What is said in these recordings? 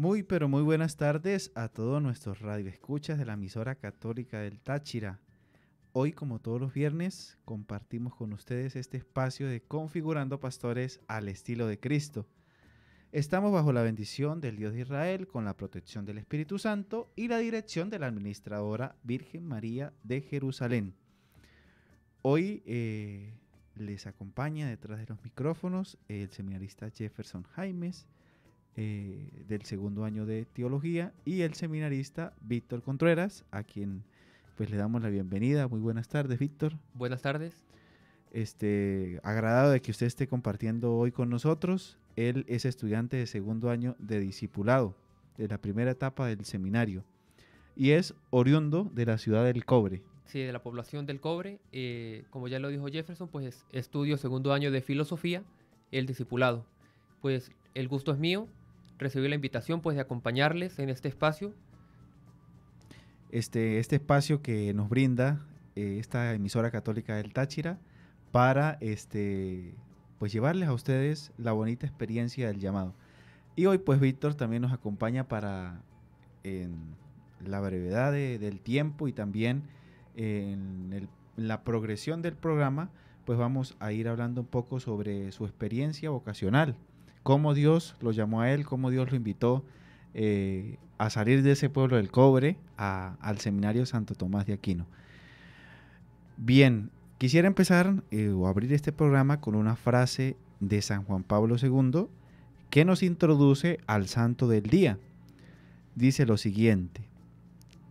Muy, pero muy buenas tardes a todos nuestros radioescuchas de la emisora católica del Táchira. Hoy, como todos los viernes, compartimos con ustedes este espacio de Configurando Pastores al estilo de Cristo. Estamos bajo la bendición del Dios de Israel, con la protección del Espíritu Santo y la dirección de la administradora Virgen María de Jerusalén. Hoy eh, les acompaña detrás de los micrófonos el seminarista Jefferson Jaimes eh, del segundo año de teología y el seminarista Víctor Contreras, a quien pues le damos la bienvenida. Muy buenas tardes, Víctor. Buenas tardes. Este, agradado de que usted esté compartiendo hoy con nosotros. Él es estudiante de segundo año de discipulado, de la primera etapa del seminario, y es oriundo de la ciudad del Cobre. Sí, de la población del Cobre. Eh, como ya lo dijo Jefferson, pues estudio segundo año de filosofía, el discipulado. Pues el gusto es mío recibí la invitación pues de acompañarles en este espacio. Este, este espacio que nos brinda eh, esta emisora católica del Táchira para este, pues llevarles a ustedes la bonita experiencia del llamado. Y hoy pues Víctor también nos acompaña para en la brevedad del tiempo y también en, en la progresión del programa, pues vamos a ir hablando un poco sobre su experiencia vocacional cómo Dios lo llamó a él, cómo Dios lo invitó eh, a salir de ese pueblo del cobre al seminario Santo Tomás de Aquino. Bien, quisiera empezar eh, o abrir este programa con una frase de San Juan Pablo II que nos introduce al santo del día. Dice lo siguiente.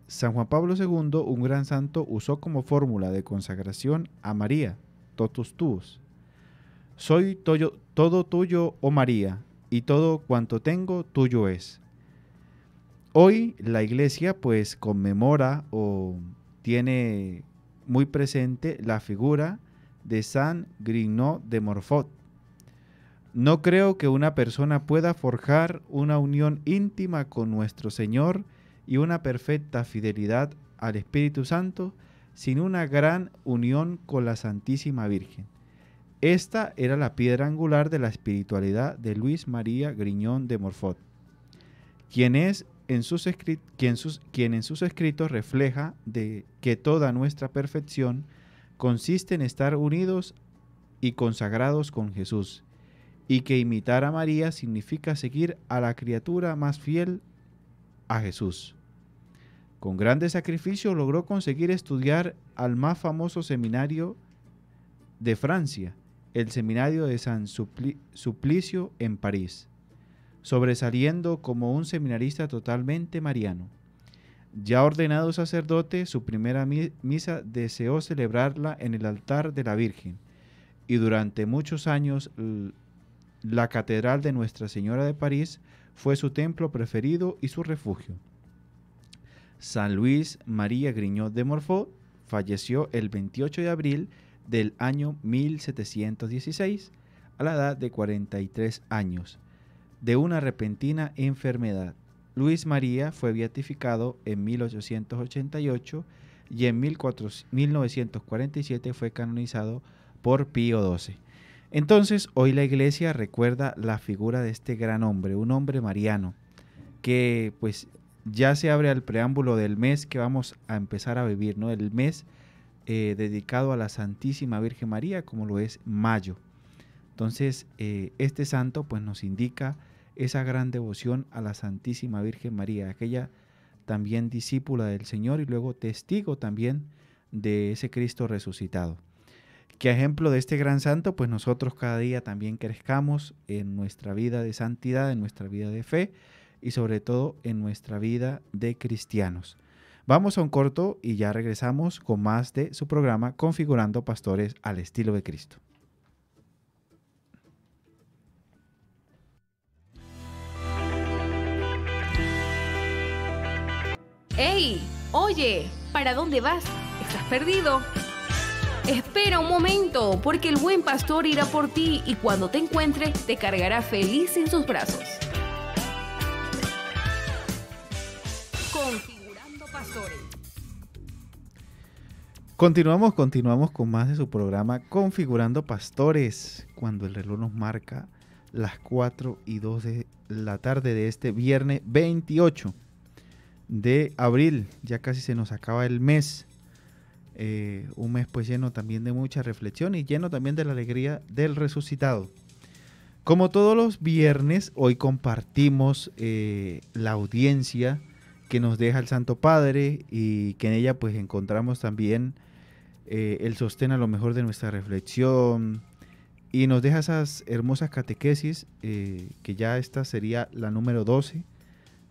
San Juan Pablo II, un gran santo, usó como fórmula de consagración a María, totus tuus, soy todo tuyo, oh María, y todo cuanto tengo tuyo es. Hoy la iglesia pues conmemora o tiene muy presente la figura de San Grignot de Morfot. No creo que una persona pueda forjar una unión íntima con nuestro Señor y una perfecta fidelidad al Espíritu Santo sin una gran unión con la Santísima Virgen. Esta era la piedra angular de la espiritualidad de Luis María Griñón de Morfot, quien, en sus escritos refleja de que toda nuestra perfección consiste en estar unidos y consagrados con Jesús, y que imitar a María significa seguir a la criatura más fiel a Jesús. Con grande sacrificio logró conseguir estudiar al más famoso seminario de Francia el seminario de San Suplicio en París, sobresaliendo como un seminarista totalmente mariano. Ya ordenado sacerdote, su primera misa deseó celebrarla en el altar de la Virgen y durante muchos años la Catedral de Nuestra Señora de París fue su templo preferido y su refugio. San Luis María Griñó de Morfó falleció el 28 de abril del año 1716 a la edad de 43 años, de una repentina enfermedad. Luis María fue beatificado en 1888 y en 1947 fue canonizado por Pío XII. Entonces, hoy la iglesia recuerda la figura de este gran hombre, un hombre mariano, que pues ya se abre al preámbulo del mes que vamos a empezar a vivir, ¿no? El mes eh, dedicado a la Santísima Virgen María, como lo es Mayo. Entonces, eh, este santo pues nos indica esa gran devoción a la Santísima Virgen María, aquella también discípula del Señor y luego testigo también de ese Cristo resucitado. Que ejemplo de este gran santo, pues nosotros cada día también crezcamos en nuestra vida de santidad, en nuestra vida de fe y sobre todo en nuestra vida de cristianos. Vamos a un corto y ya regresamos con más de su programa Configurando Pastores al estilo de Cristo. ¡Ey! Oye, ¿para dónde vas? ¿Estás perdido? Espera un momento, porque el buen pastor irá por ti y cuando te encuentre te cargará feliz en sus brazos. Continuamos, continuamos con más de su programa Configurando Pastores, cuando el reloj nos marca las 4 y 2 de la tarde de este viernes 28 de abril. Ya casi se nos acaba el mes. Eh, un mes pues lleno también de mucha reflexión y lleno también de la alegría del resucitado. Como todos los viernes, hoy compartimos eh, la audiencia que nos deja el Santo Padre y que en ella pues encontramos también eh, el sostén a lo mejor de nuestra reflexión y nos deja esas hermosas catequesis, eh, que ya esta sería la número 12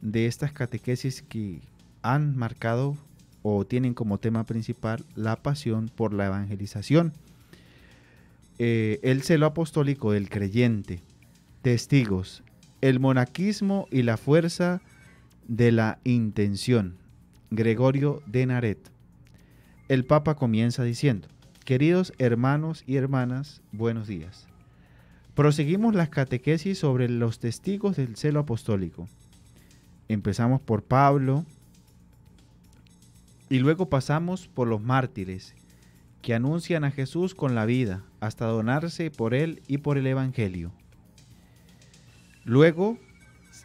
de estas catequesis que han marcado o tienen como tema principal la pasión por la evangelización. Eh, el celo apostólico del creyente, testigos, el monaquismo y la fuerza de la intención, Gregorio de Naret. El Papa comienza diciendo, Queridos hermanos y hermanas, buenos días. Proseguimos las catequesis sobre los testigos del celo apostólico. Empezamos por Pablo y luego pasamos por los mártires que anuncian a Jesús con la vida hasta donarse por él y por el Evangelio. Luego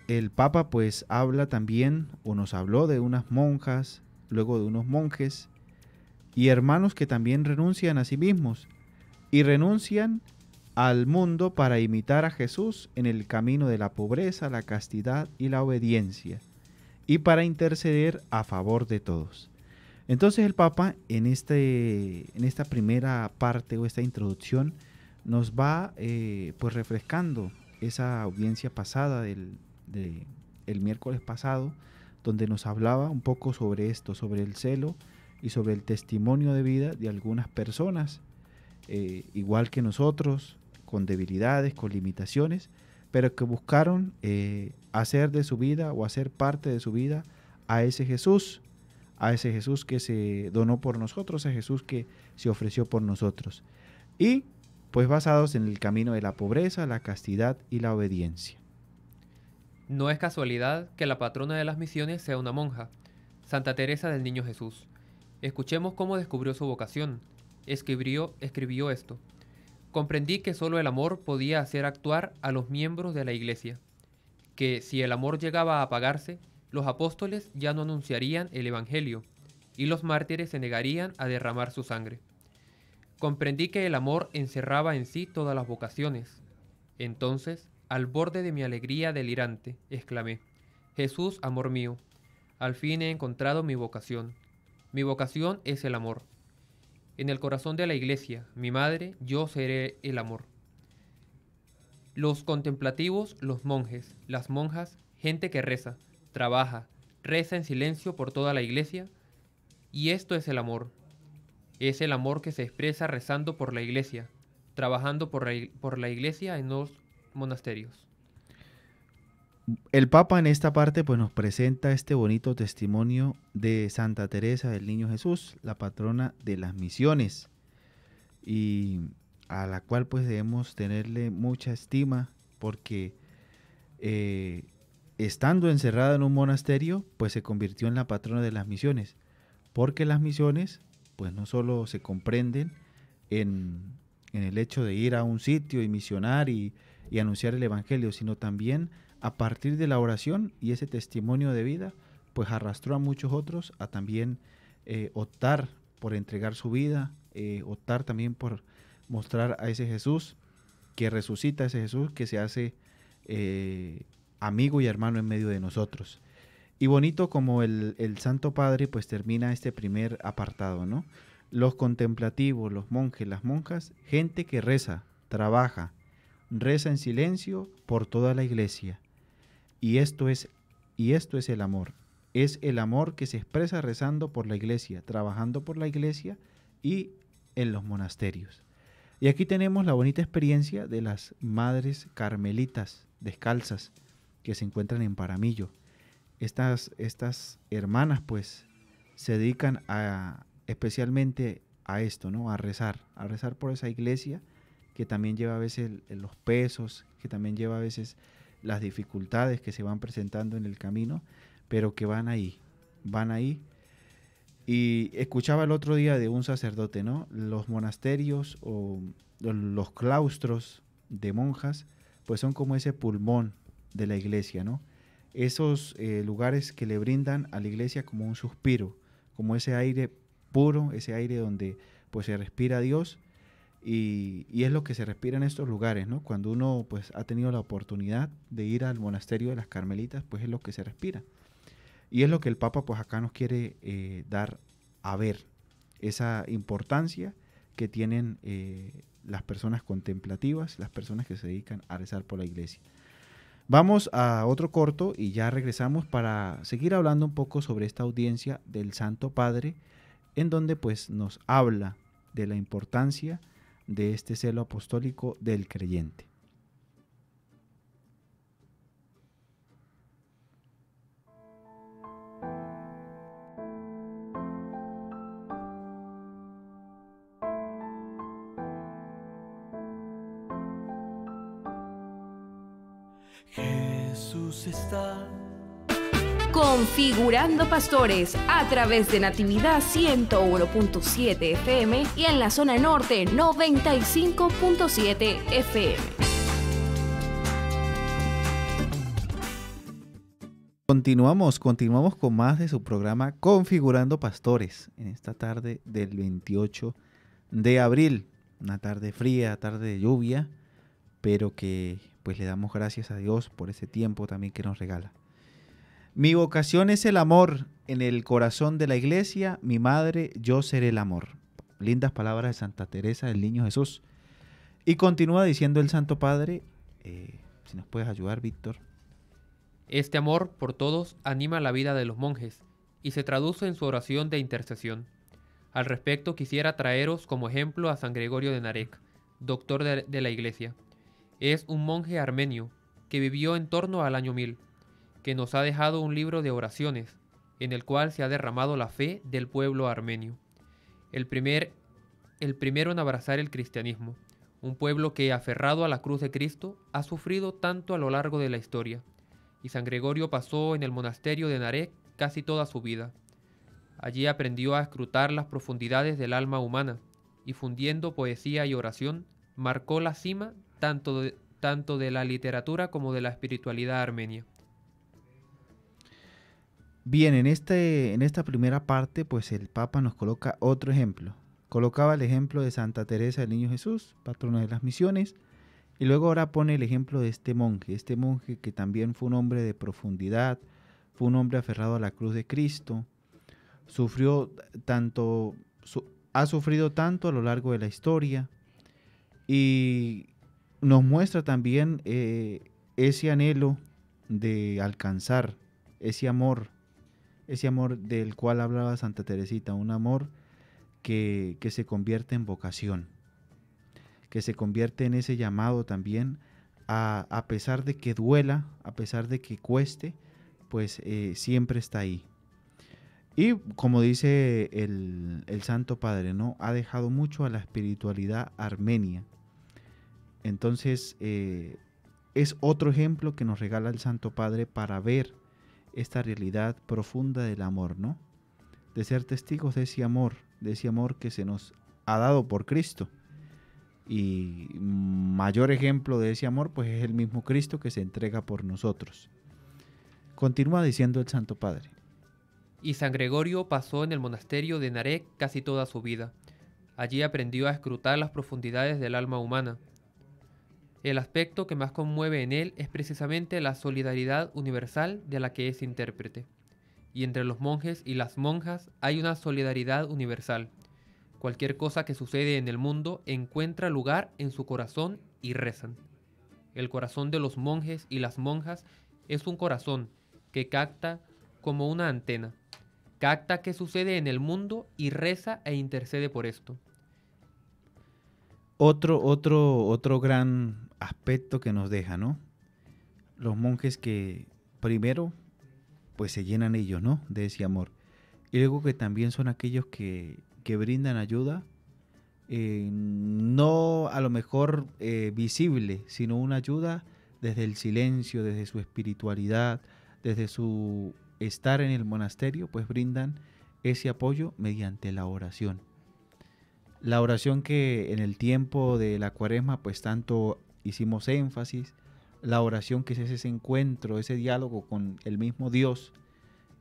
el Papa pues habla también o nos habló de unas monjas, luego de unos monjes y hermanos que también renuncian a sí mismos y renuncian al mundo para imitar a Jesús en el camino de la pobreza, la castidad y la obediencia y para interceder a favor de todos. Entonces el Papa en, este, en esta primera parte o esta introducción nos va eh, pues refrescando esa audiencia pasada del, el miércoles pasado, donde nos hablaba un poco sobre esto, sobre el celo y sobre el testimonio de vida de algunas personas, eh, igual que nosotros, con debilidades, con limitaciones, pero que buscaron eh, hacer de su vida o hacer parte de su vida a ese Jesús, a ese Jesús que se donó por nosotros, a Jesús que se ofreció por nosotros. Y pues basados en el camino de la pobreza, la castidad y la obediencia. No es casualidad que la patrona de las misiones sea una monja, Santa Teresa del Niño Jesús. Escuchemos cómo descubrió su vocación. Escribió, escribió esto. Comprendí que solo el amor podía hacer actuar a los miembros de la iglesia, que si el amor llegaba a apagarse, los apóstoles ya no anunciarían el Evangelio, y los mártires se negarían a derramar su sangre. Comprendí que el amor encerraba en sí todas las vocaciones. Entonces, al borde de mi alegría delirante, exclamé, Jesús, amor mío, al fin he encontrado mi vocación. Mi vocación es el amor. En el corazón de la iglesia, mi madre, yo seré el amor. Los contemplativos, los monjes, las monjas, gente que reza, trabaja, reza en silencio por toda la iglesia, y esto es el amor. Es el amor que se expresa rezando por la iglesia, trabajando por la, iglesia en los monasterios. El Papa en esta parte pues, nos presenta este bonito testimonio de Santa Teresa del Niño Jesús, la patrona de las misiones, y a la cual pues debemos tenerle mucha estima porque eh, estando encerrada en un monasterio pues se convirtió en la patrona de las misiones, porque las misiones pues no solo se comprenden en, en el hecho de ir a un sitio y misionar y y anunciar el Evangelio, sino también a partir de la oración y ese testimonio de vida, pues arrastró a muchos otros a también eh, optar por entregar su vida, eh, optar también por mostrar a ese Jesús que resucita, ese Jesús que se hace eh, amigo y hermano en medio de nosotros. Y bonito como el, el, Santo Padre pues termina este primer apartado, ¿no? Los contemplativos, los monjes, las monjas, gente que reza, trabaja, reza en silencio por toda la iglesia. Y esto es y esto es el amor. Es el amor que se expresa rezando por la iglesia, trabajando por la iglesia y en los monasterios. Y aquí tenemos la bonita experiencia de las madres carmelitas descalzas que se encuentran en Paramillo. Estas, estas hermanas pues se dedican a, especialmente a esto, ¿no? A rezar, a rezar por esa iglesia que también lleva a veces los pesos, que también lleva a veces las dificultades que se van presentando en el camino, pero que van ahí, van ahí. Y escuchaba el otro día de un sacerdote, ¿no? Los monasterios o los claustros de monjas, pues son como ese pulmón de la iglesia, ¿no? Esos eh, lugares que le brindan a la iglesia como un suspiro, como ese aire puro, ese aire donde pues se respira Dios y, es lo que se respira en estos lugares, ¿no? Cuando uno pues ha tenido la oportunidad de ir al monasterio de las Carmelitas, pues es lo que se respira. Y es lo que el Papa pues acá nos quiere eh, dar a ver, esa importancia que tienen eh, las personas contemplativas, las personas que se dedican a rezar por la iglesia. Vamos a otro corto y ya regresamos para seguir hablando un poco sobre esta audiencia del Santo Padre, en donde pues nos habla de la importancia de este celo apostólico del creyente. Jesús está Configurando Pastores a través de Natividad 101.7 FM y en la zona norte 95.7 FM. Continuamos, continuamos con más de su programa Configurando Pastores en esta tarde del 28 de abril, una tarde fría, tarde de lluvia, pero que pues le damos gracias a Dios por ese tiempo también que nos regala. Mi vocación es el amor. En el corazón de la iglesia, mi madre, yo seré el amor. Lindas palabras de Santa Teresa del Niño Jesús. Y continúa diciendo el Santo Padre, eh, si nos puedes ayudar, Víctor. Este amor por todos anima la vida de los monjes y se traduce en su oración de intercesión. Al respecto quisiera traeros como ejemplo a San Gregorio de Narek, doctor de, la Iglesia. Es un monje armenio que vivió en torno al año 1000 que nos ha dejado un libro de oraciones, en el cual se ha derramado la fe del pueblo armenio, el, primer, el primero en abrazar el cristianismo, un pueblo que, aferrado a la cruz de Cristo, ha sufrido tanto a lo largo de la historia, y San Gregorio pasó en el monasterio de Narek casi toda su vida. Allí aprendió a escrutar las profundidades del alma humana, y fundiendo poesía y oración, marcó la cima tanto de, tanto de la literatura como de la espiritualidad armenia. Bien, en, este, en esta primera parte, pues el Papa nos coloca otro ejemplo. Colocaba el ejemplo de Santa Teresa del Niño Jesús, patrona de las misiones, y luego ahora pone el ejemplo de este monje, este monje que también fue un hombre de profundidad, fue un hombre aferrado a la cruz de Cristo, sufrió tanto, ha sufrido tanto a lo largo de la historia y nos muestra también eh, ese anhelo de alcanzar ese amor ese amor del cual hablaba Santa Teresita, un amor que, se convierte en vocación, que se convierte en ese llamado también, a, pesar de que duela, a pesar de que cueste, pues eh, siempre está ahí. Y como dice el, Santo Padre, ¿no? Ha dejado mucho a la espiritualidad armenia. Entonces, eh, es otro ejemplo que nos regala el Santo Padre para ver esta realidad profunda del amor, ¿no? De ser testigos de ese amor, de ese amor que se nos ha dado por Cristo. Y mayor ejemplo de ese amor, pues es el mismo Cristo que se entrega por nosotros. Continúa diciendo el Santo Padre. Y San Gregorio pasó en el monasterio de Naré casi toda su vida. Allí aprendió a escrutar las profundidades del alma humana el aspecto que más conmueve en él es precisamente la solidaridad universal de la que es intérprete. Y entre los monjes y las monjas hay una solidaridad universal. Cualquier cosa que sucede en el mundo encuentra lugar en su corazón y rezan. El corazón de los monjes y las monjas es un corazón que capta como una antena. Capta qué sucede en el mundo y reza e intercede por esto. Otro, otro, otro gran aspecto que nos deja, ¿no? Los monjes que primero, pues se llenan ellos, ¿no? De ese amor. Y luego que también son aquellos que, brindan ayuda, eh, no a lo mejor eh, visible, sino una ayuda desde el silencio, desde su espiritualidad, desde su estar en el monasterio, pues brindan ese apoyo mediante la oración. La oración que en el tiempo de la cuaresma pues tanto hicimos énfasis, la oración que es ese encuentro, ese diálogo con el mismo Dios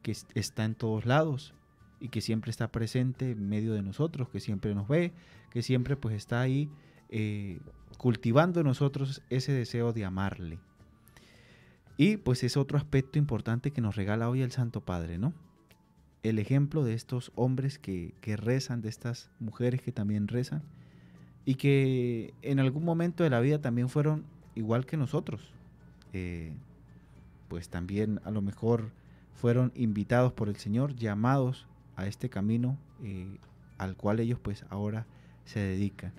que está en todos lados y que siempre está presente en medio de nosotros, que siempre nos ve, que siempre pues está ahí eh, cultivando en nosotros ese deseo de amarle. Y pues es otro aspecto importante que nos regala hoy el Santo Padre, ¿no? El ejemplo de estos hombres que, que rezan, de estas mujeres que también rezan, y que en algún momento de la vida también fueron igual que nosotros. Eh, pues también a lo mejor fueron invitados por el Señor, llamados a este camino eh, al cual ellos pues ahora se dedican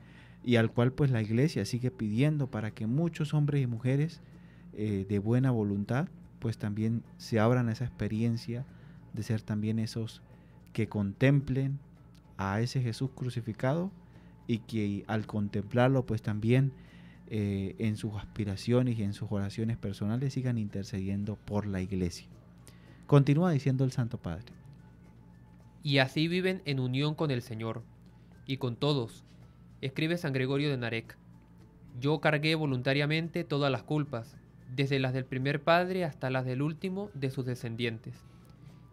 y al cual pues la iglesia sigue pidiendo para que muchos hombres y mujeres eh, de buena voluntad pues también se abran a esa experiencia de ser también esos que contemplen a ese Jesús crucificado y que al contemplarlo pues también eh, en sus aspiraciones y en sus oraciones personales sigan intercediendo por la iglesia. Continúa diciendo el Santo Padre. Y así viven en unión con el Señor y con todos, escribe San Gregorio de Narek. Yo cargué voluntariamente todas las culpas, desde las del primer padre hasta las del último de sus descendientes.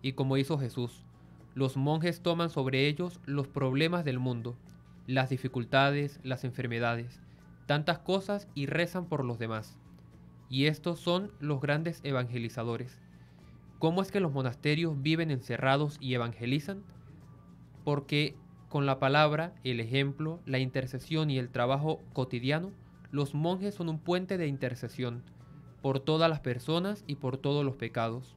Y como hizo Jesús, los monjes toman sobre ellos los problemas del mundo las dificultades, las enfermedades, tantas cosas y rezan por los demás. Y estos son los grandes evangelizadores. ¿Cómo es que los monasterios viven encerrados y evangelizan? Porque con la palabra, el ejemplo, la intercesión y el trabajo cotidiano, los monjes son un puente de intercesión por todas las personas y por todos los pecados.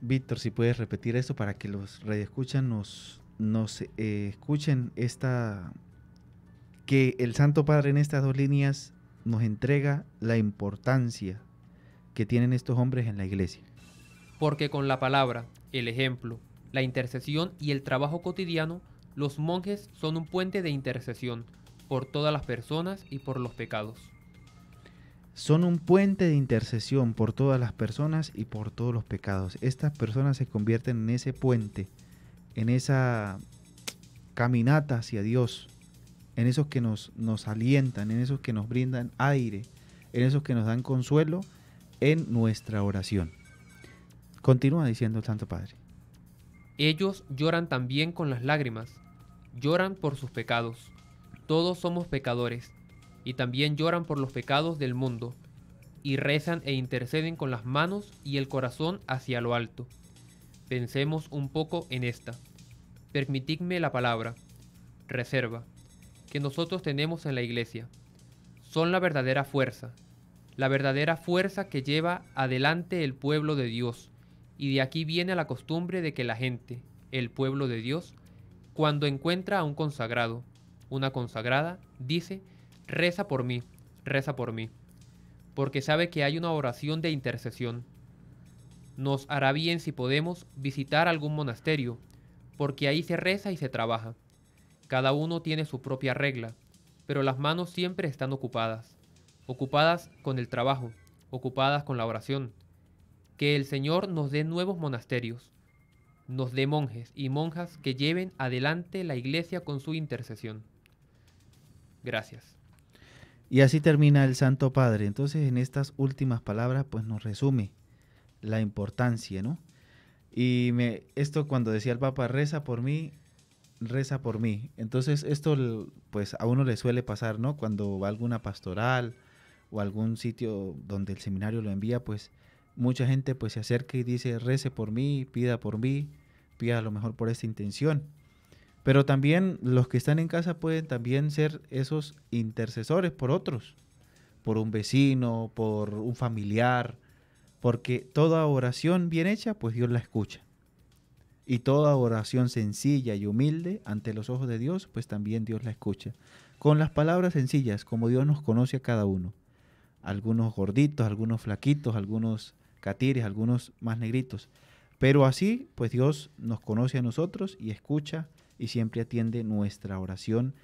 Víctor, si puedes repetir eso para que los escuchan, nos, nos eh, escuchen esta que el Santo Padre en estas dos líneas nos entrega la importancia que tienen estos hombres en la iglesia. Porque con la palabra, el ejemplo, la intercesión y el trabajo cotidiano, los monjes son un puente de intercesión por todas las personas y por los pecados. Son un puente de intercesión por todas las personas y por todos los pecados. Estas personas se convierten en ese puente en esa caminata hacia Dios, en esos que nos, nos alientan, en esos que nos brindan aire, en esos que nos dan consuelo en nuestra oración. Continúa diciendo el Santo Padre. Ellos lloran también con las lágrimas, lloran por sus pecados. Todos somos pecadores, y también lloran por los pecados del mundo, y rezan e interceden con las manos y el corazón hacia lo alto. Pensemos un poco en esta. Permitidme la palabra, reserva, que nosotros tenemos en la iglesia. Son la verdadera fuerza, la verdadera fuerza que lleva adelante el pueblo de Dios. Y de aquí viene la costumbre de que la gente, el pueblo de Dios, cuando encuentra a un consagrado, una consagrada, dice, reza por mí, reza por mí, porque sabe que hay una oración de intercesión, nos hará bien si podemos visitar algún monasterio, porque ahí se reza y se trabaja. Cada uno tiene su propia regla, pero las manos siempre están ocupadas, ocupadas con el trabajo, ocupadas con la oración. Que el Señor nos dé nuevos monasterios, nos dé monjes y monjas que lleven adelante la iglesia con su intercesión. Gracias. Y así termina el Santo Padre. Entonces en estas últimas palabras pues nos resume la importancia, ¿no? Y me, esto cuando decía el Papa, reza por mí, reza por mí. Entonces esto pues a uno le suele pasar, ¿no? Cuando va a alguna pastoral o algún sitio donde el seminario lo envía, pues mucha gente pues se acerca y dice, rece por mí, pida por mí, pida a lo mejor por esta intención. Pero también los que están en casa pueden también ser esos intercesores por otros, por un vecino, por un familiar, porque toda oración bien hecha, pues Dios la escucha. Y toda oración sencilla y humilde ante los ojos de Dios, pues también Dios la escucha. Con las palabras sencillas, como Dios nos conoce a cada uno. Algunos gorditos, algunos flaquitos, algunos catires, algunos más negritos. Pero así, pues Dios nos conoce a nosotros y escucha y siempre atiende nuestra oración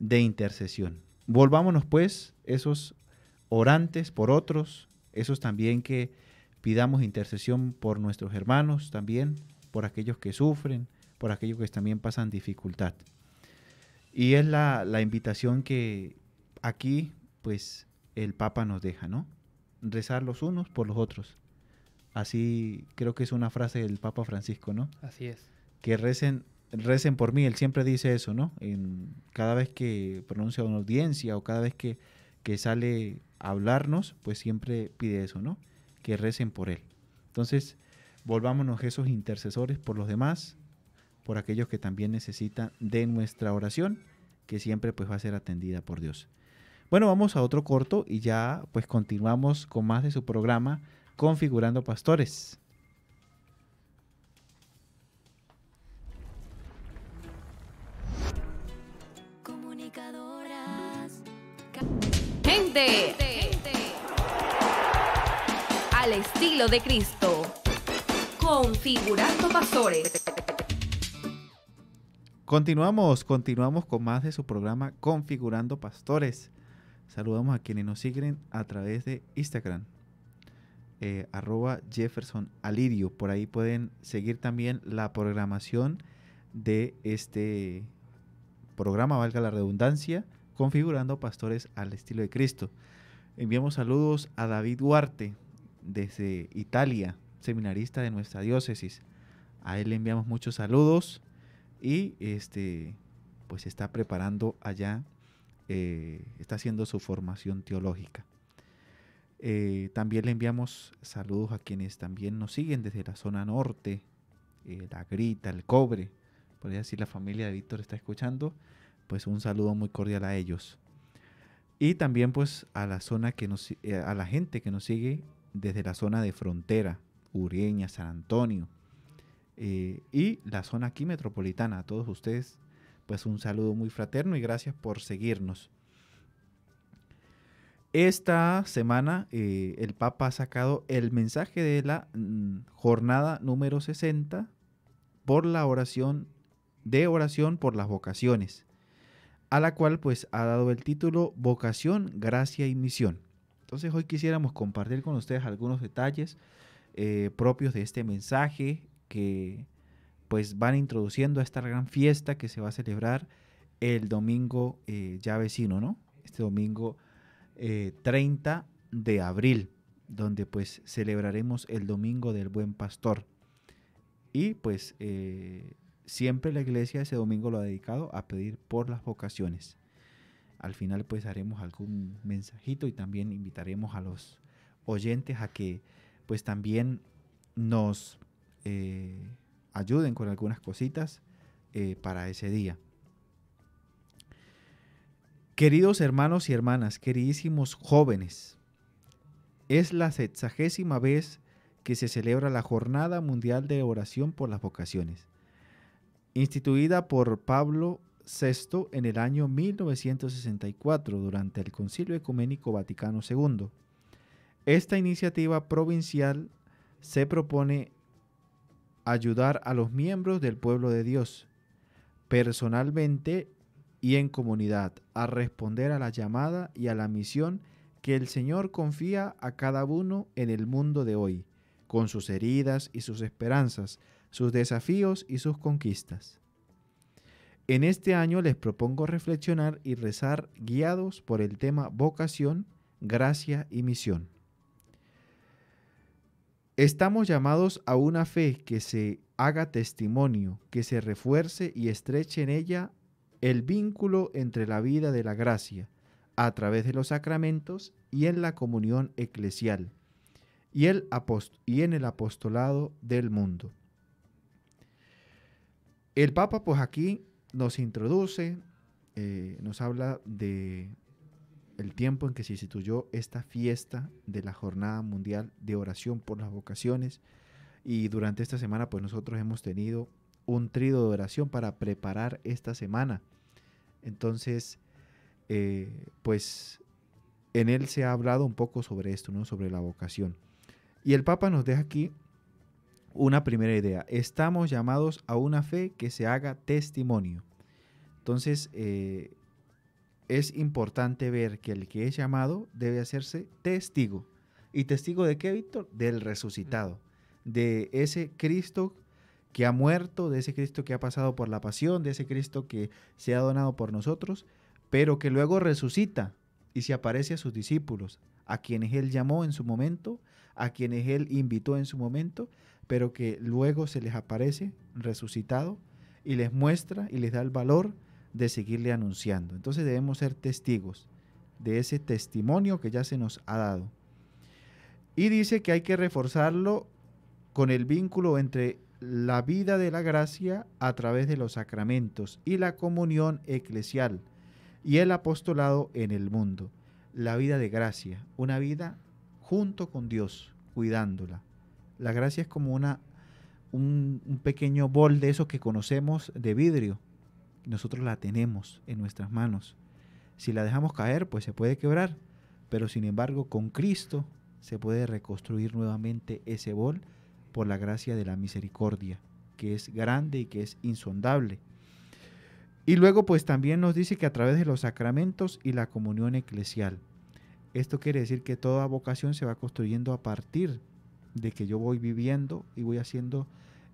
de intercesión. Volvámonos pues esos orantes por otros, esos también que Pidamos intercesión por nuestros hermanos también, por aquellos que sufren, por aquellos que también pasan dificultad. Y es la, invitación que aquí, pues, el Papa nos deja, ¿no? Rezar los unos por los otros. Así creo que es una frase del Papa Francisco, ¿no? Así es. Que recen, recen por mí, él siempre dice eso, ¿no? En, cada vez que pronuncia una audiencia o cada vez que sale a hablarnos, pues siempre pide eso, ¿no? que recen por él. Entonces, volvámonos esos intercesores por los demás, por aquellos que también necesitan de nuestra oración, que siempre pues va a ser atendida por Dios. Bueno, vamos a otro corto y ya pues continuamos con más de su programa Configurando Pastores. de Cristo. Configurando Pastores. Continuamos, continuamos con más de su programa Configurando Pastores. Saludamos a quienes nos siguen a través de Instagram, eh, arroba Jefferson Alirio. Por ahí pueden seguir también la programación de este programa, valga la redundancia, Configurando Pastores al Estilo de Cristo. Enviamos saludos a David Duarte, desde Italia, seminarista de nuestra diócesis. A él le enviamos muchos saludos y este, pues está preparando allá, eh, está haciendo su formación teológica. Eh, también le enviamos saludos a quienes también nos siguen desde la zona norte, eh, la grita, el cobre. Por decir, la familia de Víctor está escuchando, pues un saludo muy cordial a ellos. Y también pues a la zona que nos, a la gente que nos sigue desde la zona de frontera, Ureña, San Antonio eh, y la zona aquí metropolitana. A todos ustedes, pues un saludo muy fraterno y gracias por seguirnos. Esta semana eh, el Papa ha sacado el mensaje de la mm, jornada número 60 por la oración, de oración por las vocaciones, a la cual pues ha dado el título Vocación, Gracia y Misión. Entonces hoy quisiéramos compartir con ustedes algunos detalles eh, propios de este mensaje que pues van introduciendo a esta gran fiesta que se va a celebrar el domingo eh, ya vecino, ¿no? Este domingo 30 eh, de abril, donde pues celebraremos el domingo del buen pastor. Y pues siempre la iglesia ese domingo lo ha dedicado a pedir por las vocaciones. Al final pues haremos algún mensajito y también invitaremos a los oyentes a que pues también nos eh, ayuden con algunas cositas eh, para ese día. Queridos hermanos y hermanas, queridísimos jóvenes, es la sexagésima vez que se celebra la Jornada Mundial de Oración por las Vocaciones, instituida por Pablo sexto en el año 1964 durante el Concilio Ecuménico Vaticano II. Esta iniciativa provincial se propone ayudar a los miembros del pueblo de Dios, personalmente y en comunidad, a responder a la llamada y a la misión que el Señor confía a cada uno en el mundo de hoy, con sus heridas y sus esperanzas, sus desafíos y sus conquistas. En este año les propongo reflexionar y rezar guiados por el tema vocación, gracia y misión. Estamos llamados a una fe que se haga testimonio, que se refuerce y estreche en ella el vínculo entre la vida de la gracia a través de los sacramentos y en la comunión eclesial y, el y en el apostolado del mundo. El Papa pues aquí nos introduce, eh, nos habla de el tiempo en que se instituyó esta fiesta de la Jornada Mundial de Oración por las Vocaciones. Y durante esta semana, pues nosotros hemos tenido un trido de oración para preparar esta semana. Entonces, eh, pues en él se ha hablado un poco sobre esto, ¿no? Sobre la vocación. Y el Papa nos deja aquí una primera idea. Estamos llamados a una fe que se haga testimonio. Entonces, eh, es importante ver que el que es llamado debe hacerse testigo. ¿Y testigo de qué, Víctor? Del resucitado, de ese Cristo que ha muerto, de ese Cristo que ha pasado por la pasión, de ese Cristo que se ha donado por nosotros, pero que luego resucita y se aparece a sus discípulos, a quienes Él llamó en su momento, a quienes Él invitó en su momento, pero que luego se les aparece resucitado y les muestra y les da el valor de seguirle anunciando. Entonces debemos ser testigos de ese testimonio que ya se nos ha dado. Y dice que hay que reforzarlo con el vínculo entre la vida de la gracia a través de los sacramentos y la comunión eclesial y el apostolado en el mundo. La vida de gracia, una vida junto con Dios, cuidándola. La gracia es como una, un, pequeño bol de eso que conocemos de vidrio. Nosotros la tenemos en nuestras manos. Si la dejamos caer, pues se puede quebrar. Pero sin embargo, con Cristo se puede reconstruir nuevamente ese bol por la gracia de la misericordia, que es grande y que es insondable. Y luego pues también nos dice que a través de los sacramentos y la comunión eclesial. Esto quiere decir que toda vocación se va construyendo a partir de que yo voy viviendo y voy haciendo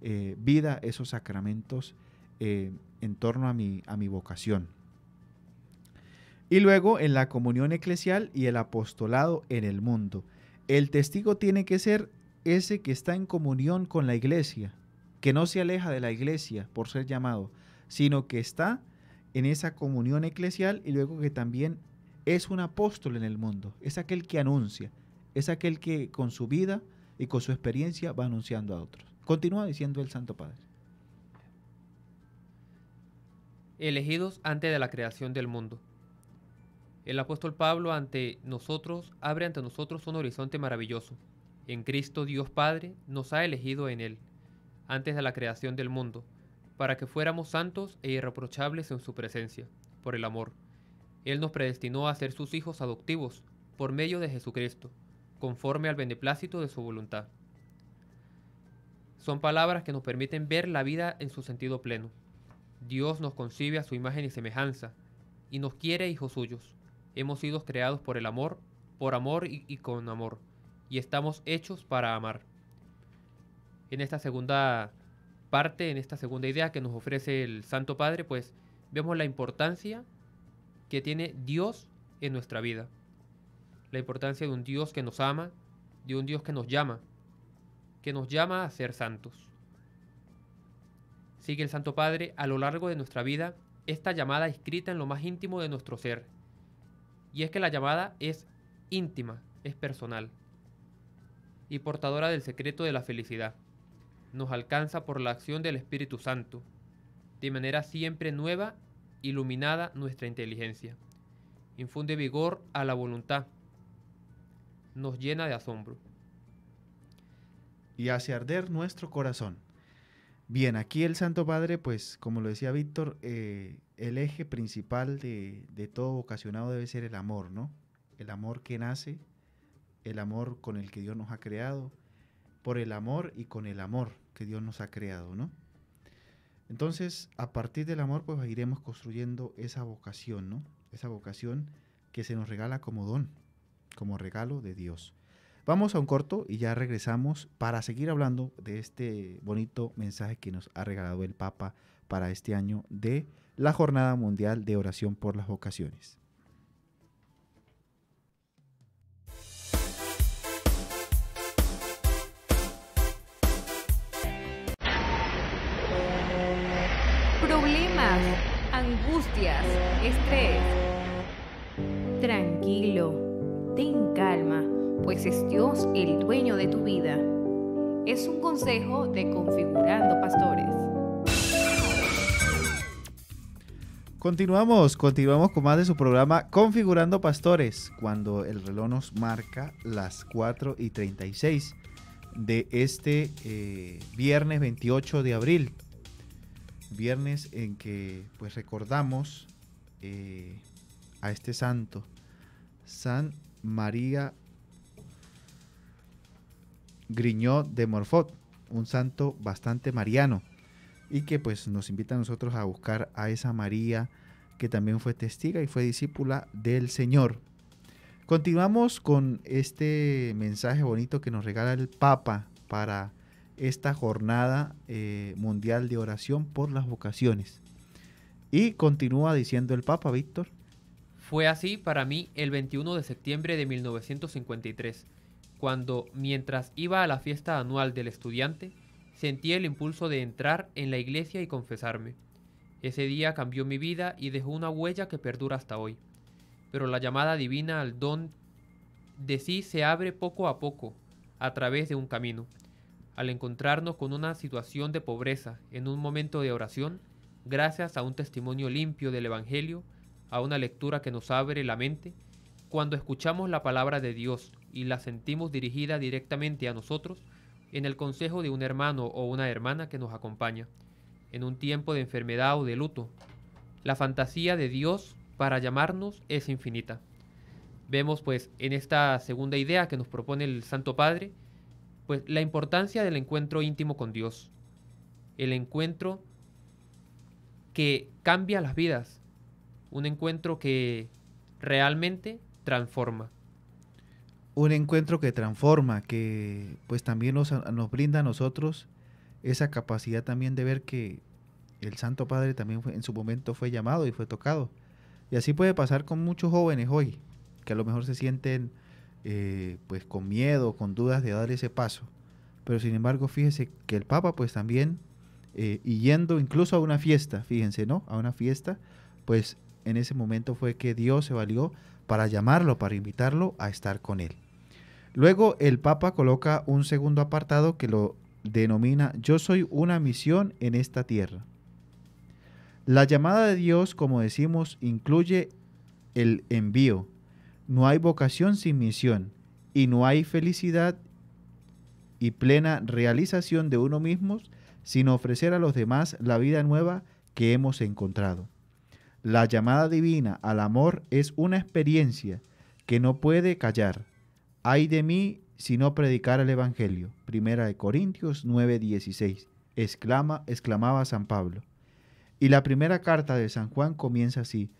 eh, vida esos sacramentos eh, en torno a a mi vocación. Y luego en la comunión eclesial y el apostolado en el mundo. El testigo tiene que ser ese que está en comunión con la iglesia, que no se aleja de la iglesia por ser llamado, sino que está en esa comunión eclesial y luego que también es un apóstol en el mundo, es aquel que anuncia, es aquel que con su vida y con su experiencia va anunciando a otros. Continúa diciendo el Santo Padre. Elegidos antes de la creación del mundo. El apóstol Pablo ante nosotros abre ante nosotros un horizonte maravilloso. En Cristo Dios Padre nos ha elegido en Él, antes de la creación del mundo, para que fuéramos santos e irreprochables en su presencia, por el amor. Él nos predestinó a ser sus hijos adoptivos, por medio de Jesucristo, conforme al beneplácito de su voluntad. Son palabras que nos permiten ver la vida en su sentido pleno. Dios nos concibe a su imagen y semejanza, y nos quiere hijos suyos. Hemos sido creados por el amor, por amor y, con amor, y estamos hechos para amar. En esta segunda parte, en esta segunda idea que nos ofrece el Santo Padre, pues vemos la importancia que tiene Dios en nuestra vida la importancia de un Dios que nos ama, de un Dios que nos llama, que nos llama a ser santos. Sigue el Santo Padre a lo largo de nuestra vida esta llamada escrita en lo más íntimo de nuestro ser. Y es que la llamada es íntima, es personal y portadora del secreto de la felicidad. Nos alcanza por la acción del Espíritu Santo, de manera siempre nueva, iluminada nuestra inteligencia. Infunde vigor a la voluntad, nos llena de asombro. Y hace arder nuestro corazón. Bien, aquí el Santo Padre, pues como lo decía Víctor, eh, el eje principal de, de, todo vocacionado debe ser el amor, ¿no? El amor que nace, el amor con el que Dios nos ha creado, por el amor y con el amor que Dios nos ha creado, ¿no? Entonces, a partir del amor, pues iremos construyendo esa vocación, ¿no? Esa vocación que se nos regala como don como regalo de Dios. Vamos a un corto y ya regresamos para seguir hablando de este bonito mensaje que nos ha regalado el Papa para este año de la Jornada Mundial de Oración por las Vocaciones. Problemas, angustias, estrés. Tranquilo ten calma, pues es Dios el dueño de tu vida. Es un consejo de Configurando Pastores. Continuamos, continuamos con más de su programa Configurando Pastores, cuando el reloj nos marca las 4 y 36 de este eh, viernes 28 de abril. Viernes en que pues recordamos eh, a este santo, San María griñó de Morfot, un santo bastante mariano, y que pues nos invita a nosotros a buscar a esa María que también fue testiga y fue discípula del Señor. Continuamos con este mensaje bonito que nos regala el Papa para esta jornada eh, mundial de oración por las vocaciones. Y continúa diciendo el Papa, Víctor. Fue así para mí el 21 de septiembre de 1953, cuando, mientras iba a la fiesta anual del estudiante, sentí el impulso de entrar en la iglesia y confesarme. Ese día cambió mi vida y dejó una huella que perdura hasta hoy. Pero la llamada divina al don de sí se abre poco a poco, a través de un camino. Al encontrarnos con una situación de pobreza en un momento de oración, gracias a un testimonio limpio del Evangelio, a una lectura que nos abre la mente cuando escuchamos la palabra de Dios y la sentimos dirigida directamente a nosotros en el consejo de un hermano o una hermana que nos acompaña, en un tiempo de enfermedad o de luto. La fantasía de Dios para llamarnos es infinita. Vemos pues en esta segunda idea que nos propone el Santo Padre, pues la importancia del encuentro íntimo con Dios. El encuentro que cambia las vidas, un encuentro que realmente transforma. Un encuentro que transforma, que pues también nos, brinda a nosotros esa capacidad también de ver que el Santo Padre también en su momento fue llamado y fue tocado. Y así puede pasar con muchos jóvenes hoy, que a lo mejor se sienten eh, pues con miedo, con dudas de dar ese paso. Pero sin embargo, fíjese que el Papa pues también, eh, y yendo incluso a una fiesta, fíjense, ¿no? A una fiesta, pues en ese momento fue que Dios se valió para llamarlo, para invitarlo a estar con él. Luego el Papa coloca un segundo apartado que lo denomina Yo soy una misión en esta tierra. La llamada de Dios, como decimos, incluye el envío. No hay vocación sin misión y no hay felicidad y plena realización de uno mismo sin ofrecer a los demás la vida nueva que hemos encontrado. La llamada divina al amor es una experiencia que no puede callar. Ay de mí si no predicar el Evangelio. Primera de Corintios 9:16. Exclama, exclamaba San Pablo. Y la primera carta de San Juan comienza así.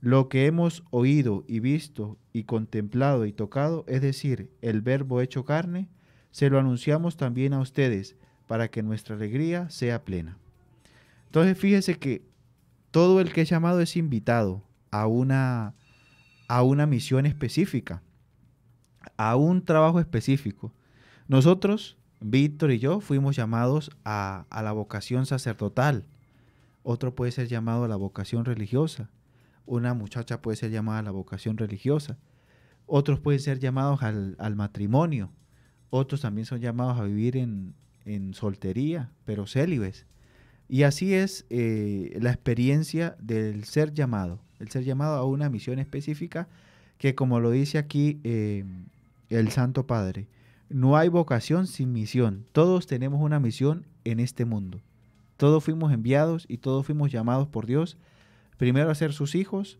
Lo que hemos oído y visto y contemplado y tocado, es decir, el verbo hecho carne, se lo anunciamos también a ustedes para que nuestra alegría sea plena. Entonces fíjese que todo el que es llamado es invitado a una, a una misión específica, a un trabajo específico. Nosotros, Víctor y yo, fuimos llamados a, la vocación sacerdotal. Otro puede ser llamado a la vocación religiosa. Una muchacha puede ser llamada a la vocación religiosa. Otros pueden ser llamados al, matrimonio. Otros también son llamados a vivir en, en soltería, pero célibes. Y así es eh, la experiencia del ser llamado, el ser llamado a una misión específica que como lo dice aquí eh, el Santo Padre, no hay vocación sin misión. Todos tenemos una misión en este mundo. Todos fuimos enviados y todos fuimos llamados por Dios, primero a ser sus hijos,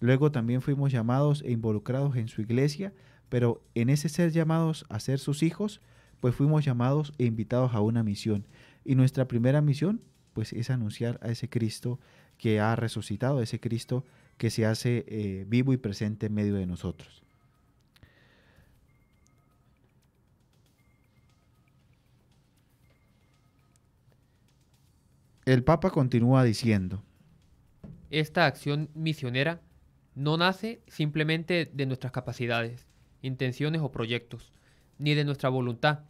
luego también fuimos llamados e involucrados en su iglesia, pero en ese ser llamados a ser sus hijos, pues fuimos llamados e invitados a una misión. Y nuestra primera misión pues es anunciar a ese Cristo que ha resucitado, a ese Cristo que se hace eh, vivo y presente en medio de nosotros. El Papa continúa diciendo, esta acción misionera no nace simplemente de nuestras capacidades, intenciones o proyectos, ni de nuestra voluntad,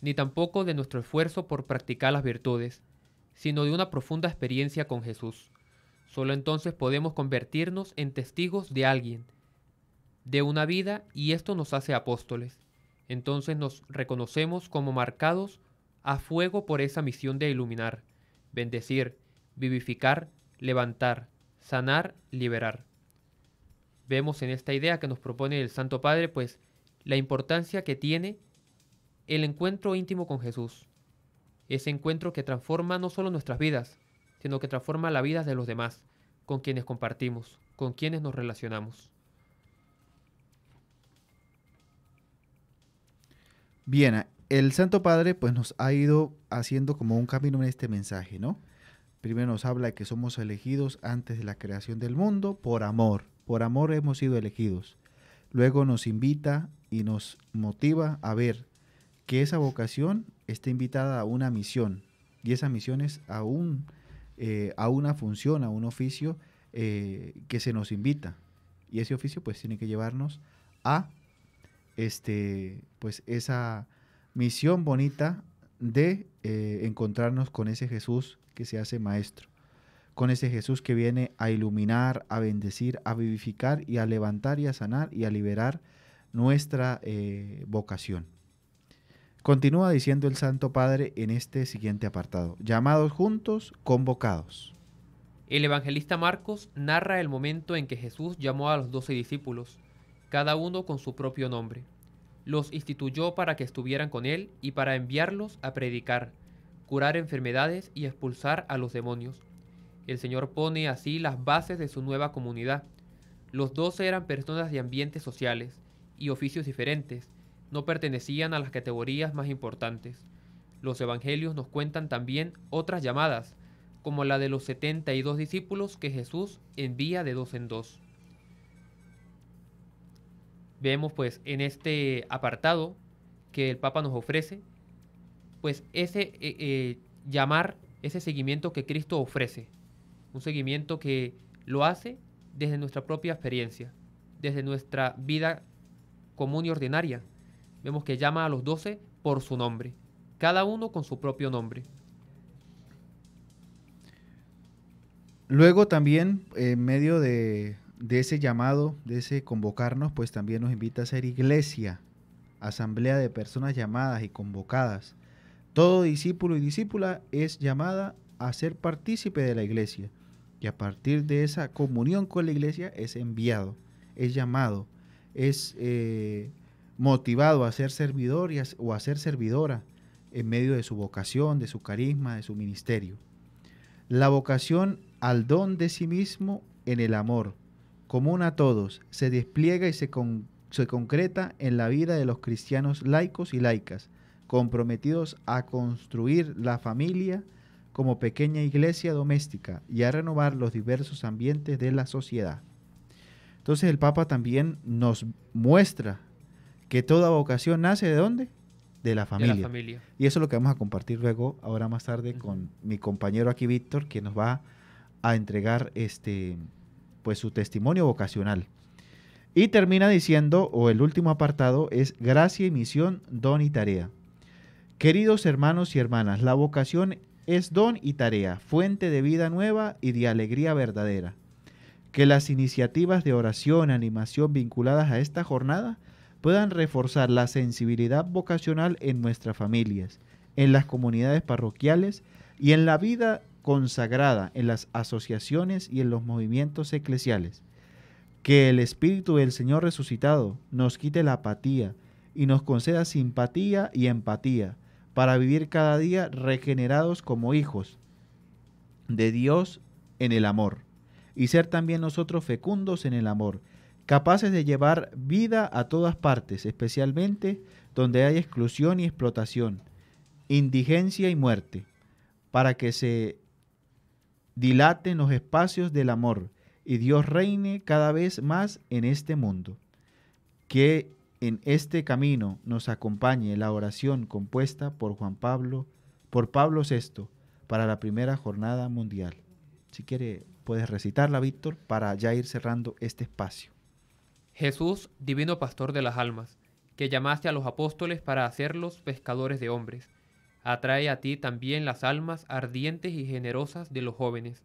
ni tampoco de nuestro esfuerzo por practicar las virtudes, sino de una profunda experiencia con Jesús. Solo entonces podemos convertirnos en testigos de alguien, de una vida, y esto nos hace apóstoles. Entonces nos reconocemos como marcados a fuego por esa misión de iluminar, bendecir, vivificar, levantar, sanar, liberar. Vemos en esta idea que nos propone el Santo Padre, pues, la importancia que tiene el encuentro íntimo con Jesús, ese encuentro que transforma no solo nuestras vidas, sino que transforma la vida de los demás, con quienes compartimos, con quienes nos relacionamos. Bien, el Santo Padre pues nos ha ido haciendo como un camino en este mensaje, ¿no? Primero nos habla de que somos elegidos antes de la creación del mundo por amor, por amor hemos sido elegidos. Luego nos invita y nos motiva a ver que esa vocación esté invitada a una misión y esa misión es a, eh, a una función, a un oficio eh, que se nos invita. Y ese oficio pues tiene que llevarnos a este, pues, esa misión bonita de eh, encontrarnos con ese Jesús que se hace maestro, con ese Jesús que viene a iluminar, a bendecir, a vivificar y a levantar y a sanar y a liberar nuestra vocación. Continúa diciendo el Santo Padre en este siguiente apartado, llamados juntos, convocados. El evangelista Marcos narra el momento en que Jesús llamó a los doce discípulos, cada uno con su propio nombre. Los instituyó para que estuvieran con él y para enviarlos a predicar, curar enfermedades y expulsar a los demonios. El Señor pone así las bases de su nueva comunidad. Los doce eran personas de ambientes sociales y oficios diferentes, no pertenecían a las categorías más importantes. Los evangelios nos cuentan también otras llamadas, como la de los 72 discípulos que Jesús envía de dos en dos. Vemos pues en este apartado que el Papa nos ofrece, pues ese eh, eh, llamar, ese seguimiento que Cristo ofrece, un seguimiento que lo hace desde nuestra propia experiencia, desde nuestra vida común y ordinaria, vemos que llama a los doce por su nombre, cada uno con su propio nombre. Luego también, en medio de, ese llamado, de ese convocarnos, pues también nos invita a ser iglesia, asamblea de personas llamadas y convocadas. Todo discípulo y discípula es llamada a ser partícipe de la iglesia. Y a partir de esa comunión con la iglesia es enviado, es llamado, es eh, motivado a ser servidor o a ser servidora en medio de su vocación, de su carisma, de su ministerio. La vocación al don de sí mismo en el amor, común a todos, se despliega y se concreta en la vida de los cristianos laicos y laicas, comprometidos a construir la familia como pequeña iglesia doméstica y a renovar los diversos ambientes de la sociedad. Entonces el Papa también nos muestra que toda vocación nace de dónde? De la familia. familia. Y eso es lo que vamos a compartir luego, ahora más tarde, con mi compañero aquí, Víctor, que nos va a entregar este, pues, su testimonio vocacional. Y termina diciendo, o el último apartado, es gracia y misión, don y tarea. Queridos hermanos y hermanas, la vocación es don y tarea, fuente de vida nueva y de alegría verdadera. Que las iniciativas de oración, animación vinculadas a esta jornada puedan reforzar la sensibilidad vocacional en nuestras familias, en las comunidades parroquiales y en la vida consagrada, en las asociaciones y en los movimientos eclesiales. Que el Espíritu del Señor resucitado nos quite la apatía y nos conceda simpatía y empatía para vivir cada día regenerados como hijos de Dios en el amor y ser también nosotros fecundos en el amor capaces de llevar vida a todas partes, especialmente donde hay exclusión y explotación, indigencia y muerte, para que se dilaten los espacios del amor y Dios reine cada vez más en este mundo. Que en este camino nos acompañe la oración compuesta por Juan Pablo, por Pablo VI, para la primera jornada mundial. Si quiere, puedes recitarla, Víctor, para ya ir cerrando este espacio. Jesús, divino pastor de las almas, que llamaste a los apóstoles para hacerlos pescadores de hombres, atrae a ti también las almas ardientes y generosas de los jóvenes,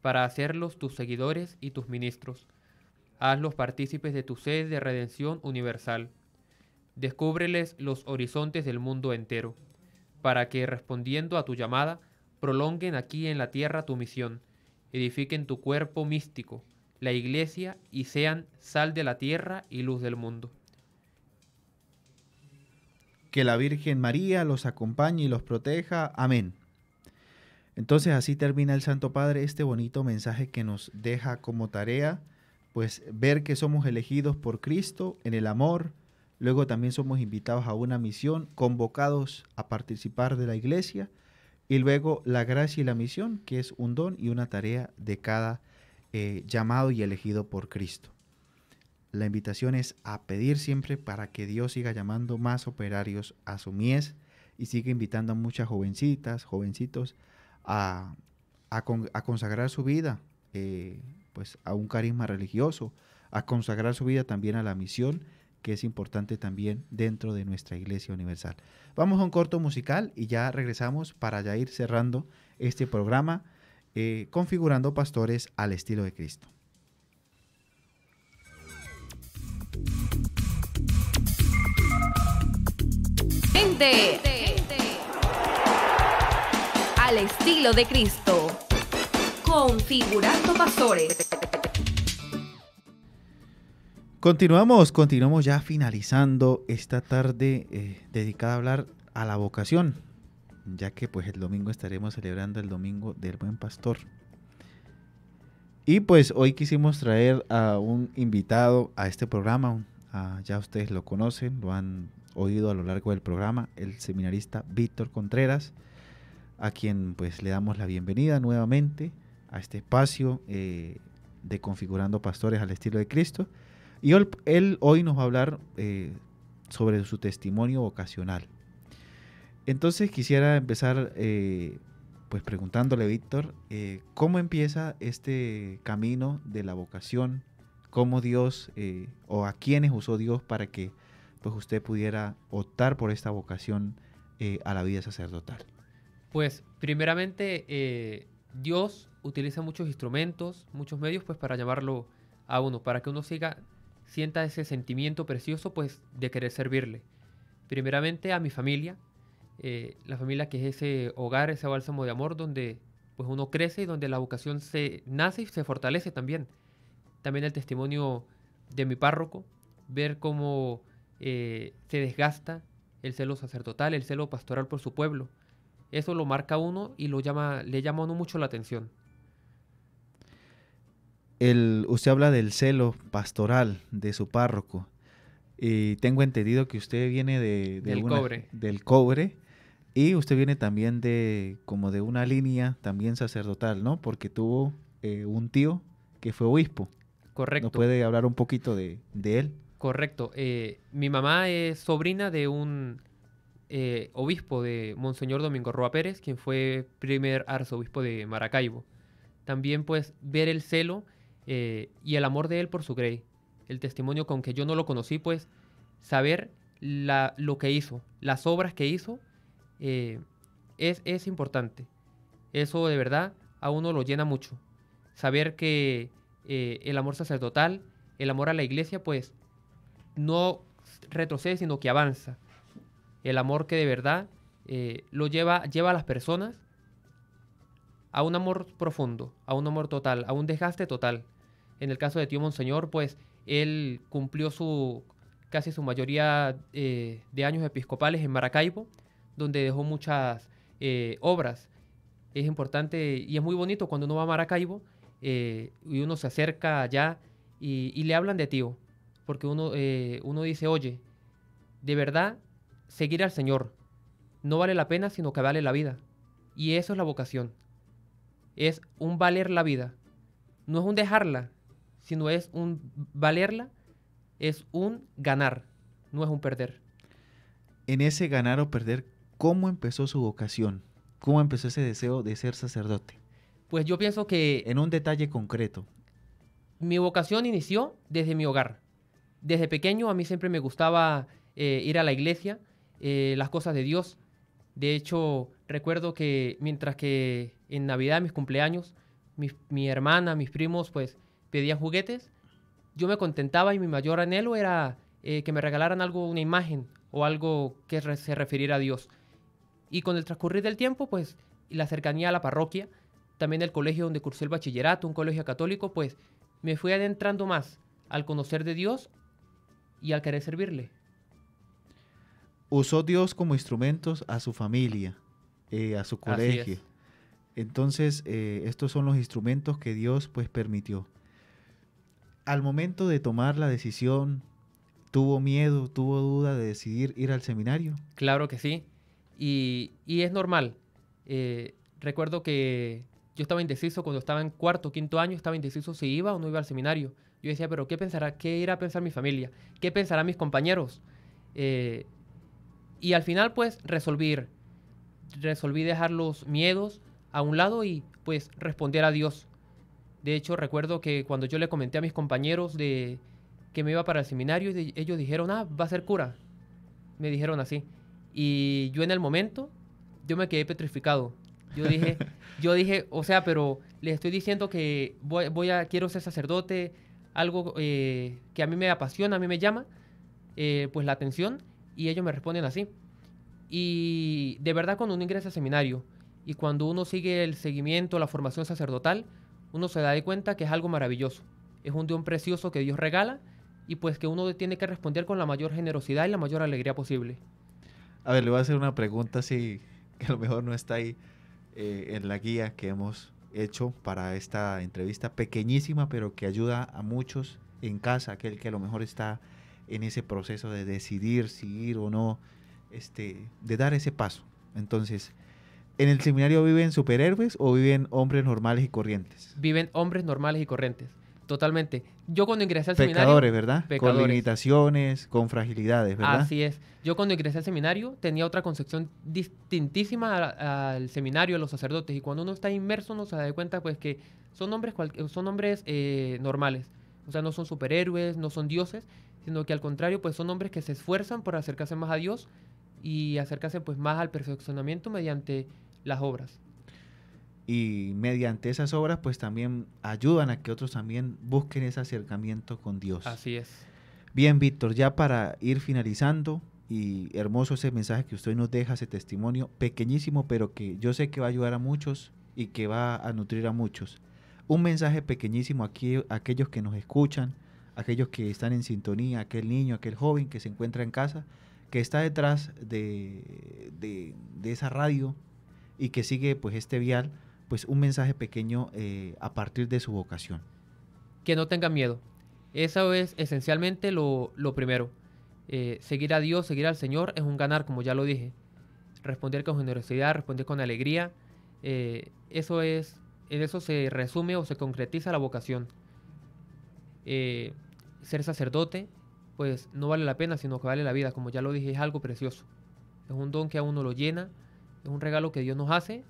para hacerlos tus seguidores y tus ministros. Hazlos partícipes de tu sed de redención universal. Descúbreles los horizontes del mundo entero, para que, respondiendo a tu llamada, prolonguen aquí en la tierra tu misión, edifiquen tu cuerpo místico, la iglesia y sean sal de la tierra y luz del mundo. Que la Virgen María los acompañe y los proteja. Amén. Entonces así termina el Santo Padre este bonito mensaje que nos deja como tarea, pues ver que somos elegidos por Cristo en el amor, luego también somos invitados a una misión, convocados a participar de la iglesia, y luego la gracia y la misión, que es un don y una tarea de cada eh, llamado y elegido por Cristo. La invitación es a pedir siempre para que Dios siga llamando más operarios a su mies y siga invitando a muchas jovencitas, jovencitos a, a, consagrar su vida eh, pues a un carisma religioso, a consagrar su vida también a la misión que es importante también dentro de nuestra Iglesia Universal. Vamos a un corto musical y ya regresamos para ya ir cerrando este programa eh, configurando pastores al estilo de Cristo. Gente, al estilo de Cristo, configurando pastores. Continuamos, continuamos ya finalizando esta tarde eh, dedicada a hablar a la vocación, ya que pues el domingo estaremos celebrando el Domingo del Buen Pastor. Y pues hoy quisimos traer a un invitado a este programa, ah, ya ustedes lo conocen, lo han oído a lo largo del programa, el seminarista Víctor Contreras, a quien pues le damos la bienvenida nuevamente a este espacio eh, de Configurando Pastores al estilo de Cristo. Y él, hoy nos va a hablar eh, sobre su testimonio vocacional. Entonces quisiera empezar eh, pues preguntándole, Víctor, eh, ¿cómo empieza este camino de la vocación? ¿Cómo Dios eh, o a quiénes usó Dios para que pues usted pudiera optar por esta vocación a la vida sacerdotal? Pues primeramente Dios utiliza muchos instrumentos, muchos medios pues para llamarlo a uno, para que uno siga, sienta ese sentimiento precioso pues de querer servirle. Primeramente a mi familia, eh, la familia que es ese hogar, ese bálsamo de amor donde pues uno crece y donde la vocación se nace y se fortalece también. También el testimonio de mi párroco, ver cómo eh, se desgasta el celo sacerdotal, el celo pastoral por su pueblo. Eso lo marca uno y lo llama, le llama a uno mucho la atención. usted habla del celo pastoral de su párroco. Y eh, tengo entendido que usted viene de, del, cobre. del cobre y usted viene también de como de una línea también sacerdotal, ¿no? Porque tuvo eh, un tío que fue obispo. Correcto. ¿Nos puede hablar un poquito de, él? Correcto. Eh, mi mamá es sobrina de un eh, obispo de Monseñor Domingo Roa Pérez, quien fue primer arzobispo de Maracaibo. También pues ver el celo y el amor de él por su grey. El testimonio con que yo no lo conocí, pues saber la, lo que hizo, las obras que hizo eh, es, es importante. Eso de verdad a uno lo llena mucho. Saber que eh, el amor sacerdotal, el amor a la iglesia, pues no retrocede, sino que avanza. El amor que de verdad eh, lo lleva, lleva a las personas a un amor profundo, a un amor total, a un desgaste total. En el caso de tío Monseñor, pues él cumplió su casi su mayoría de años episcopales en Maracaibo, donde dejó muchas eh, obras. Es importante y es muy bonito cuando uno va a Maracaibo eh, y uno se acerca allá y, le hablan de tío, oh, porque uno, eh, uno dice, oye, de verdad, seguir al Señor no vale la pena, sino que vale la vida. Y eso es la vocación. Es un valer la vida. No es un dejarla, sino es un valerla, es un ganar, no es un perder. En ese ganar o perder, ¿Cómo empezó su vocación? ¿Cómo empezó ese deseo de ser sacerdote? Pues yo pienso que... En un detalle concreto. Mi vocación inició desde mi hogar. Desde pequeño a mí siempre me gustaba eh, ir a la iglesia, eh, las cosas de Dios. De hecho, recuerdo que mientras que en Navidad, mis cumpleaños, mi, hermana, mis primos, pues pedían juguetes, yo me contentaba y mi mayor anhelo era eh, que me regalaran algo, una imagen o algo que se refiriera a Dios. Y con el transcurrir del tiempo, pues la cercanía a la parroquia, también el colegio donde cursé el bachillerato, un colegio católico, pues me fui adentrando más al conocer de Dios y al querer servirle. Usó Dios como instrumentos a su familia, eh, a su colegio. Entonces, eh, estos son los instrumentos que Dios pues permitió. Al momento de tomar la decisión, ¿tuvo miedo, tuvo duda de decidir ir al seminario? Claro que sí. Y, es normal. Eh, recuerdo que yo estaba indeciso cuando estaba en cuarto, quinto año, estaba indeciso si iba o no iba al seminario. Yo decía, pero ¿qué pensará? ¿Qué irá a pensar mi familia? ¿Qué pensarán mis compañeros? Eh, y al final, pues, resolví dejar los miedos a un lado y, pues, responder a Dios. De hecho, recuerdo que cuando yo le comenté a mis compañeros de que me iba para el seminario, ellos dijeron, ah, va a ser cura. Me dijeron así. Y yo en el momento, yo me quedé petrificado. Yo dije, yo dije, o sea, pero les estoy diciendo que voy, a, quiero ser sacerdote, algo eh, que a mí me apasiona, a mí me llama, eh, pues la atención, y ellos me responden así. Y de verdad cuando uno ingresa al seminario y cuando uno sigue el seguimiento, la formación sacerdotal, uno se da de cuenta que es algo maravilloso. Es un don precioso que Dios regala y pues que uno tiene que responder con la mayor generosidad y la mayor alegría posible. A ver, le voy a hacer una pregunta si que a lo mejor no está ahí eh, en la guía que hemos hecho para esta entrevista pequeñísima, pero que ayuda a muchos en casa, aquel que a lo mejor está en ese proceso de decidir si ir o no, este, de dar ese paso. Entonces, ¿en el seminario viven superhéroes o viven hombres normales y corrientes? Viven hombres normales y corrientes. Totalmente. Yo cuando ingresé al seminario... Pecadores, ¿verdad? Con limitaciones, con fragilidades, ¿verdad? Así es. Yo cuando ingresé al seminario tenía otra concepción distintísima al, seminario, a los sacerdotes. Y cuando uno está inmerso uno se da cuenta pues que son hombres, son hombres eh, normales. O sea, no son superhéroes, no son dioses, sino que al contrario pues son hombres que se esfuerzan por acercarse más a Dios y acercarse pues más al perfeccionamiento mediante las obras y mediante esas obras pues también ayudan a que otros también busquen ese acercamiento con Dios. Así es. Bien, Víctor, ya para ir finalizando y hermoso ese mensaje que usted nos deja, ese testimonio pequeñísimo, pero que yo sé que va a ayudar a muchos y que va a nutrir a muchos. Un mensaje pequeñísimo aquí a aquellos que nos escuchan, aquellos que están en sintonía, aquel niño, aquel joven que se encuentra en casa, que está detrás de, de, de esa radio y que sigue pues este vial pues un mensaje pequeño eh, a partir de su vocación. Que no tengan miedo. Eso es esencialmente lo, lo primero. Eh, seguir a Dios, seguir al Señor es un ganar, como ya lo dije. Responder con generosidad, responder con alegría. Eh, eso es, en eso se resume o se concretiza la vocación. ser sacerdote, pues no vale la pena, sino que vale la vida. Como ya lo dije, es algo precioso. Es un don que a uno lo llena, es un regalo que Dios nos hace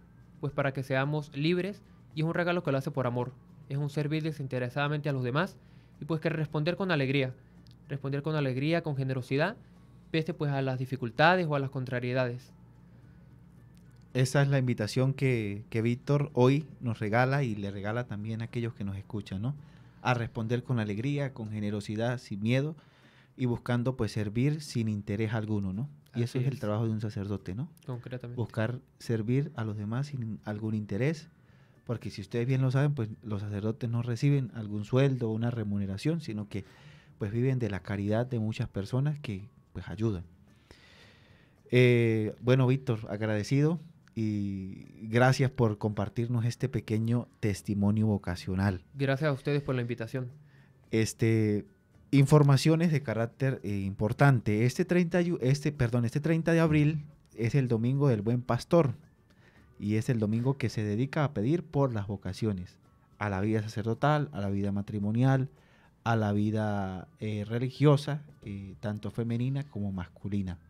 pues para que seamos libres y es un regalo que lo hace por amor. Es un servir desinteresadamente a los demás y pues que responder con alegría, responder con alegría, con generosidad, pese pues a las dificultades o a las contrariedades. Esa es la invitación que, que Víctor hoy nos regala y le regala también a aquellos que nos escuchan, ¿no? A responder con alegría, con generosidad, sin miedo y buscando pues servir sin interés alguno, ¿no? Y eso es, el trabajo de un sacerdote, ¿no? Concretamente. Buscar servir a los demás sin algún interés, porque si ustedes bien lo saben, pues los sacerdotes no reciben algún sueldo o una remuneración, sino que pues viven de la caridad de muchas personas que pues ayudan. Eh, bueno, Víctor, agradecido y gracias por compartirnos este pequeño testimonio vocacional. Gracias a ustedes por la invitación. Este, Informaciones de carácter eh, importante. Este 30, este, perdón, este de abril es el domingo del buen pastor y es el domingo que se dedica a pedir por las vocaciones, a la vida sacerdotal, a la vida matrimonial, a la vida eh, religiosa, eh, tanto femenina como masculina,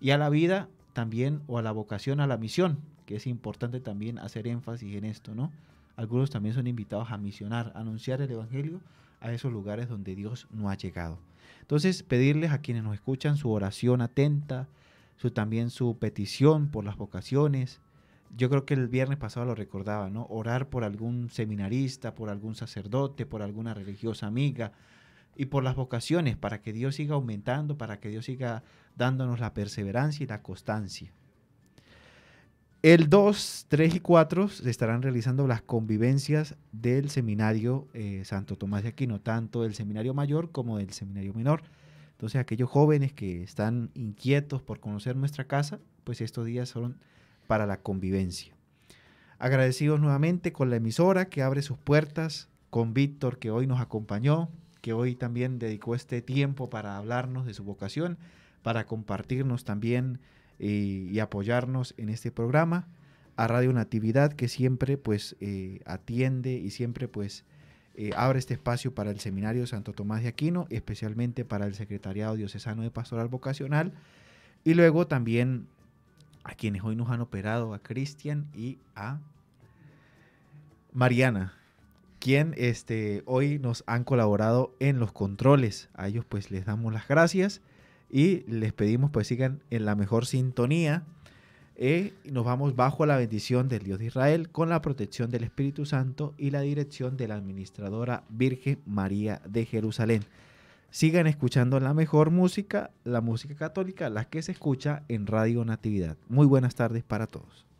y a la vida también o a la vocación a la misión, que es importante también hacer énfasis en esto, ¿no? Algunos también son invitados a misionar, a anunciar el Evangelio a esos lugares donde Dios no ha llegado. Entonces, pedirles a quienes nos escuchan su oración atenta, su, también su petición por las vocaciones. Yo creo que el viernes pasado lo recordaba, ¿no? Orar por algún seminarista, por algún sacerdote, por alguna religiosa amiga y por las vocaciones, para que Dios siga aumentando, para que Dios siga dándonos la perseverancia y la constancia. El 2, 3 y 4 se estarán realizando las convivencias del seminario eh, Santo Tomás de Aquino, tanto del seminario mayor como del seminario menor. Entonces aquellos jóvenes que están inquietos por conocer nuestra casa, pues estos días son para la convivencia. Agradecidos nuevamente con la emisora que abre sus puertas, con Víctor que hoy nos acompañó, que hoy también dedicó este tiempo para hablarnos de su vocación, para compartirnos también eh, y, apoyarnos en este programa, a Radio Natividad que siempre pues eh, atiende y siempre pues eh, abre este espacio para el Seminario Santo Tomás de Aquino, especialmente para el Secretariado Diocesano de Pastoral Vocacional y luego también a quienes hoy nos han operado, a Cristian y a Mariana, quien este, hoy nos han colaborado en los controles. A ellos pues les damos las gracias y les pedimos pues sigan en la mejor sintonía. Eh, y nos vamos bajo la bendición del Dios de Israel con la protección del Espíritu Santo y la dirección de la administradora Virgen María de Jerusalén. Sigan escuchando la mejor música, la música católica, la que se escucha en Radio Natividad. Muy buenas tardes para todos.